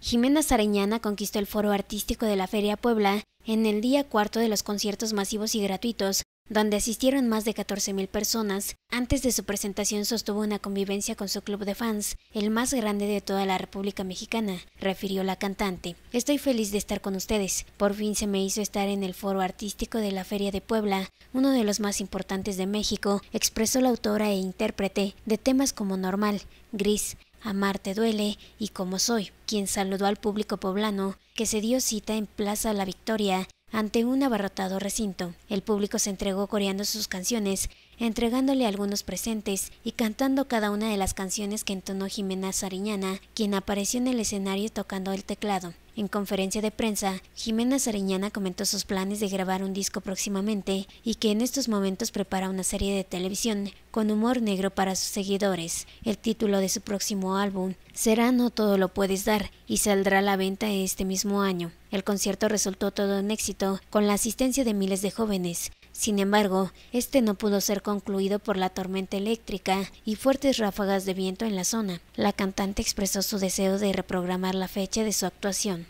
Jimena Sareñana conquistó el foro artístico de la Feria Puebla en el día cuarto de los conciertos masivos y gratuitos, donde asistieron más de 14.000 personas. Antes de su presentación sostuvo una convivencia con su club de fans, el más grande de toda la República Mexicana, refirió la cantante. Estoy feliz de estar con ustedes. Por fin se me hizo estar en el foro artístico de la Feria de Puebla, uno de los más importantes de México, expresó la autora e intérprete de temas como Normal, Gris, Amarte duele y como soy, quien saludó al público poblano que se dio cita en Plaza La Victoria ante un abarrotado recinto. El público se entregó coreando sus canciones, entregándole algunos presentes y cantando cada una de las canciones que entonó Jimena Sariñana, quien apareció en el escenario tocando el teclado. En conferencia de prensa, Jimena Sariñana comentó sus planes de grabar un disco próximamente y que en estos momentos prepara una serie de televisión con humor negro para sus seguidores. El título de su próximo álbum será No Todo Lo Puedes Dar y saldrá a la venta este mismo año. El concierto resultó todo un éxito, con la asistencia de miles de jóvenes. Sin embargo, este no pudo ser concluido por la tormenta eléctrica y fuertes ráfagas de viento en la zona. La cantante expresó su deseo de reprogramar la fecha de su actuación.